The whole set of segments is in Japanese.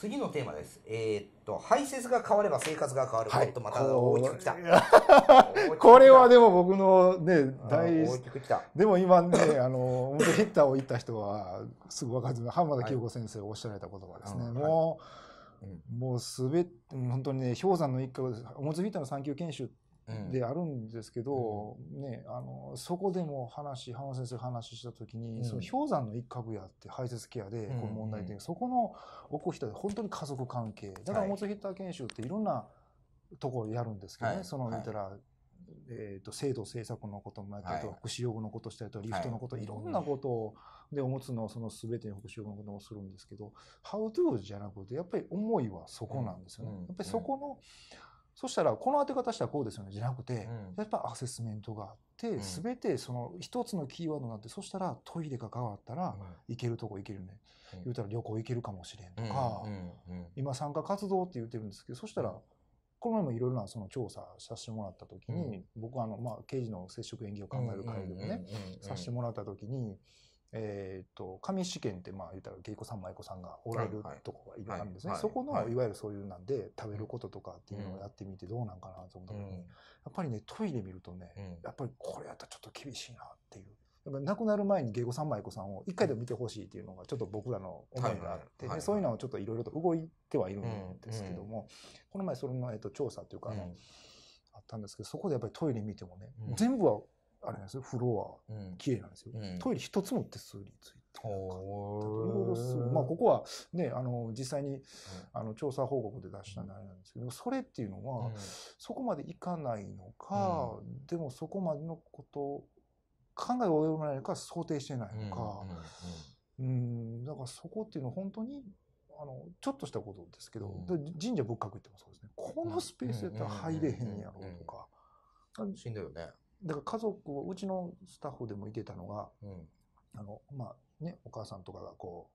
次のテーマです。えー、っと、排泄が変われば生活が変わる。はい、とまた大きくきた。これはでも僕のね、大好き。でも今ね、あの、本当ヒッターを言った人はすぐ分かる浜田清子先生おっしゃられた言葉ですね。はい、もう、はい、もうすべて、本当にね、氷山の一角、おもつヒッターの産休研修って、であるんですけど、うん、ね、あのそこでも話浜先生が話した時に、うん、その氷山の一角やって排泄ケアでこの問題点、うんうん、そこの奥したで本当に家族関係だからモツヒッター研修っていろんなところやるんですけどね、はい、その見たら、はい、えーと、制度政策のこともやったりとか、はい、福祉用具のことしたりとかリフトのこと、はい、いろんなことをでおむつのその全てに福祉用具のことをするんですけど「How to」じゃなくてやっぱり思いはそこなんですよね。やっぱりそこの、そしたら、この当て方したらこうですよね、じゃなくて、やっぱアセスメントがあって、すべてその一つのキーワードになって、そしたらトイレが変わったら、行けるとこ行けるね。言うたら旅行行けるかもしれんとか、今参加活動って言ってるんですけど、そしたら、この前もいろいろなその調査させてもらった時に、僕はあの、まあ、刑事の接触演技を考える会でもね、させてもらった時に、えっ、ー、と、上試験って、まあ、言ったら、芸妓さん、舞妓さんがおられるとこがいるんですね。そこの、いわゆるそういうなんで、食べることとかっていうのをやってみてどうなんかなと思ったのに、うん、やっぱりね、トイレ見るとね、やっぱりこれやったらちょっと厳しいなっていう。やっぱ亡くなる前に芸妓さん舞妓さんを一回でも見てほしいっていうのがちょっと僕らの思いがあって、そういうのをちょっといろいろと動いてはいるんですけども、この前それの、えー、と調査というか、あったんですけどそこでやっぱりトイレ見てもね、全部はあれなんですよ、フロア、綺麗なんですよ。うん、トイレ一つも手数についてかる。まあ、ここはね、あの、実際に、うん、あの、調査報告で出したのあれなんですけど、それっていうのは、そこまでいかないのか、でもそこまでのことを考えを及ばないのか、想定してないのか、うん、だからそこっていうのは本当に、あの、ちょっとしたことですけど、神社仏閣行ってもそうですね。このスペースやったら入れへんやろうとか。しんどいよね。だから家族を、うちのスタッフでもいてたのが、うん、あの、まあね、お母さんとかがこ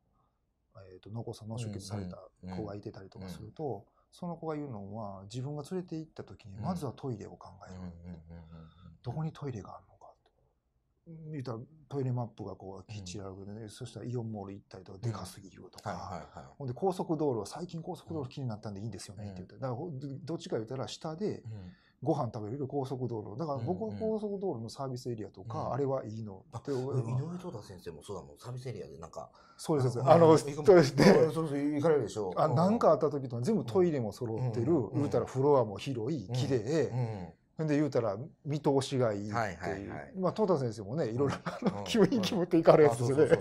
う、えっ、ー、と、脳梗塞、脳出血された子がいてたりとかすると、うんうん、その子が言うのは、自分が連れて行った時に、まずはトイレを考える。どこにトイレがあるのかと。言ったら、トイレマップがこう、きっちりあるけで、ね、そしたらイオンモール行ったりとか、でかすぎるとか、ほんで高速道路、最近高速道路気になったんでいいんですよねって言って、だからどっちか言ったら、下で、ご飯食べれる高速道路。だから僕は高速道路のサービスエリアとか、うんうん、あれはいいのって思う。井上東太先生もそうだもん、サービスエリアでなんか。そうです、あの、そうですね。行かれるでしょう。あ、なんかあった時と全部トイレも揃ってる、うんうん、言うたらフロアも広い、綺麗、うんうんんで言うたら見通しがいいっていう、はいはいはい、まあトータ先生もねいろいろ分に持っていかれるやつですよね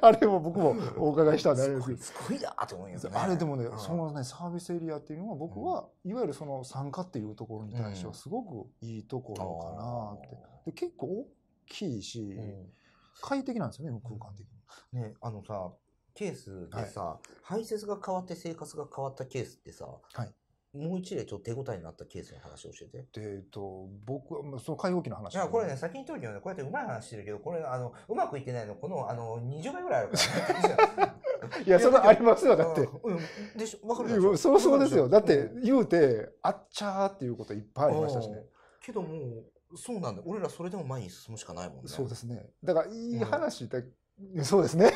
あれも僕もお伺いしたんであれですけどすごいなと思す、ね、あれでもね、うん、そのねサービスエリアっていうのは僕は、うん、いわゆるその参加っていうところに対してはすごくいいところかなって、うん、で結構大きいし、快適なんですよね空間的に。ねあのさケースでさ、はい、排泄が変わって生活が変わったケースってさ、はいもう一例ちょっと手応えになったケースの話を教えて。で、えっと、僕は、その解放期の話、いや、これね、先に言っときね、こうやってうまい話してるけど、これ、あの、うまくいってないの、この、あの、20倍ぐらいあるから、ね。いや、それありますよ、だって。うん、でしょ、わかるそうそうですよ。だって、言うて、あっちゃーっていうこといっぱいありましたしね。けどもう、そうなんだ。俺らそれでも前に進むしかないもんね。そうですね。だから、いい話だ、うん、そうですね。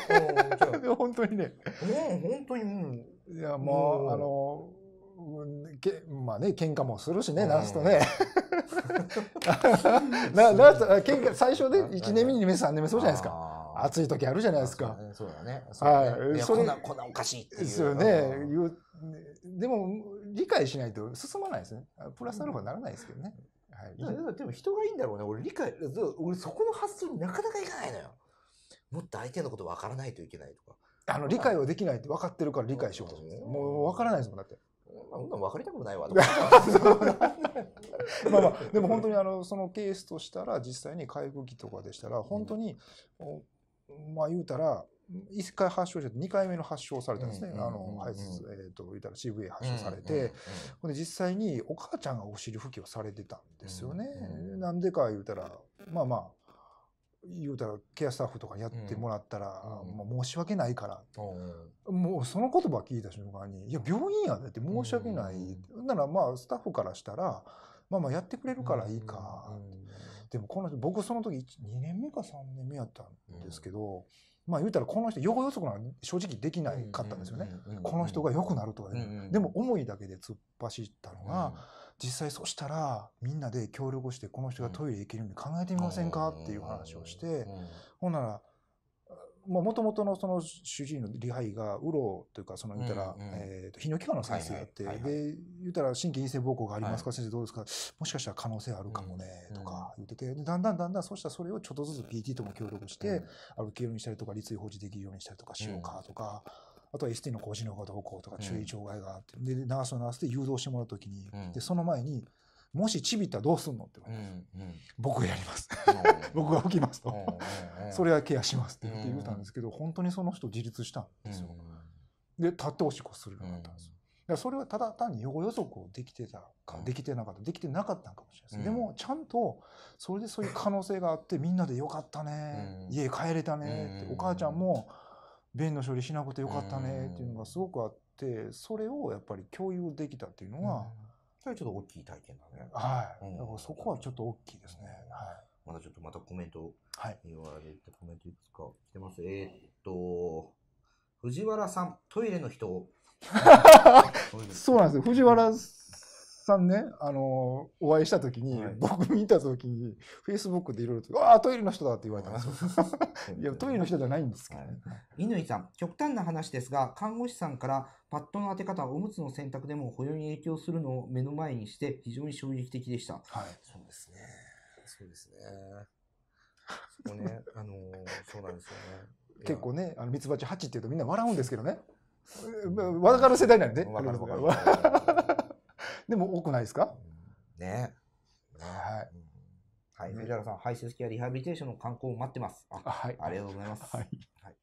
本当にね。もう、本当にもう。いや、もう、あの、けまあね喧嘩もするしね、ナースとね ななと喧嘩最初で1年目2年目3年目そうじゃないですか。暑い時あるじゃないですか。そうだね。はい。そこんなおかしいですよね。でも理解しないと進まないですね。プラスアルファならないですけどね。はい。でも人がいいんだろうね。俺理解、俺そこの発想になかなかいかないのよ。もっと相手のことわからないといけないとか。あの理解はできないって分かってるから理解しようと。もうわからないですもんだって。まあ、そんな別れたくないわ まあまあでも本当にあのそのケースとしたら実際に介護器とかでしたら本当に、うん、まあ言うたら1回発症して2回目の発症されたんですね、うんうんうん、あの、はい、えっ、ー、と、言ったら CVA 発症されて、うんうんうん、ほんで実際にお母ちゃんがお尻拭きをされてたんですよね。な、うんでか言うたら、まあまあ言うたらケアスタッフとかにやってもらったら、もう申し訳ないから、もうその言葉聞いた瞬間に「いや病院やで」って申し訳ない、ならまあスタッフからしたら「まあまあやってくれるからいいか」でもこの人僕その時2年目か3年目やったんですけど、まあ言うたらこの人予後予測なん正直できないかったんですよね。この人が良くなるとか、でも思いだけで突っ走ったのが。実際そしたらみんなで協力してこの人がトイレ行けるように考えてみませんかっていう話をして、ほんならもともとのその主治医のリハイがうろというかその言ったら、えっと泌尿器科の先生やって、で言ったら心筋陰性膀胱がありますか、先生どうですかもしかしたら可能性あるかもねとか言っててだんだんだんだんそうしたらそれをちょっとずつ PT とも協力して歩けるようにしたりとか立位保持できるようにしたりとかしようかとか。あとは ST の工事のがどうこうとか注意障害があって、うん、で、ナースのナースで誘導してもらうときに、うん、で、その前に、もしちびったらどうすんのって言われます。うんうん、僕がやります。僕が起きますと。それはケアしますって言って言ったんですけど、本当にその人自立したんですよ。で、立っておしっこするようになったんですよ。だかそれはただ単に予後予測をできてたか、できてなかった、できてなかったかもしれないです。うん、でも、ちゃんと、それでそういう可能性があって、みんなでよかったね、家帰れたねって、お母ちゃんも、便の処理しなくてよかったねっていうのがすごくあって、それをやっぱり共有できたっていうのは、それはちょっと大きい体験だね。はい。だからそこはちょっと大きいですね。はい。またちょっとまたコメント、はい。言われて、コメントいくつか来てます。えー、っと、藤原さん、トイレの人 そうなんですよ。藤原さんね、あのー、お会いした時に、はい、僕見た時に、フェイスブックでいろいろと、ああ、トイレの人だって言われたんですよ。いや、トイレの人じゃないんですけどね。乾、い、さん、極端な話ですが、看護師さんからパッドの当て方、おむつの選択でも保養に影響するのを目の前にして、非常に衝撃的でした。はい。そうですね。そうですね。そこね、あのー、そうなんですよね。結構ね、あの、ミツバチ8って言うとみんな笑うんですけどね。わかる世代なんで、ね。わかるわかる。でも多くないですかねはい。はい、藤原さん、排出器やリハビリテーションの観光を待ってます。あ,、はい、ありがとうございます。はい、はい